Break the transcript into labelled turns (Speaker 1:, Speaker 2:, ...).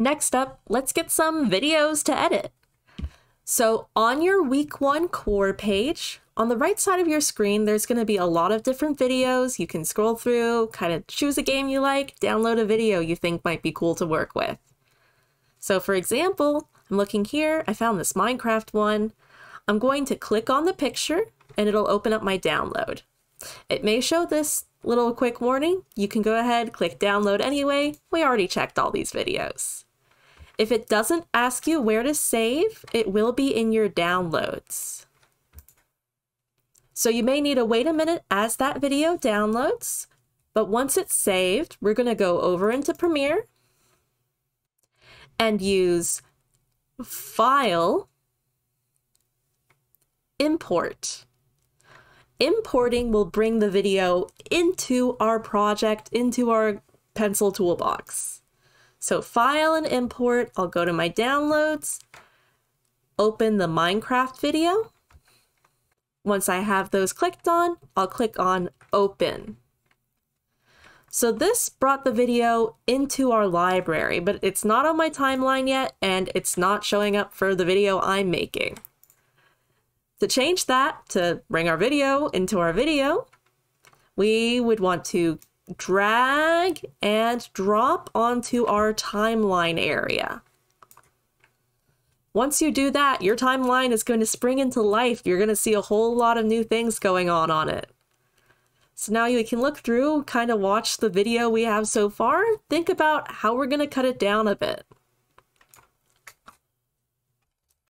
Speaker 1: Next up, let's get some videos to edit. So on your week one core page, on the right side of your screen, there's gonna be a lot of different videos. You can scroll through, kind of choose a game you like, download a video you think might be cool to work with. So for example, I'm looking here, I found this Minecraft one. I'm going to click on the picture and it'll open up my download. It may show this little quick warning. You can go ahead, click download anyway. We already checked all these videos. If it doesn't ask you where to save, it will be in your downloads. So you may need to wait a minute as that video downloads, but once it's saved, we're gonna go over into Premiere and use File, Import. Importing will bring the video into our project, into our pencil toolbox. So file and import, I'll go to my downloads, open the Minecraft video. Once I have those clicked on, I'll click on open. So this brought the video into our library, but it's not on my timeline yet, and it's not showing up for the video I'm making. To change that, to bring our video into our video, we would want to drag and drop onto our timeline area. Once you do that, your timeline is going to spring into life. You're going to see a whole lot of new things going on on it. So now you can look through, kind of watch the video we have so far, think about how we're going to cut it down a bit.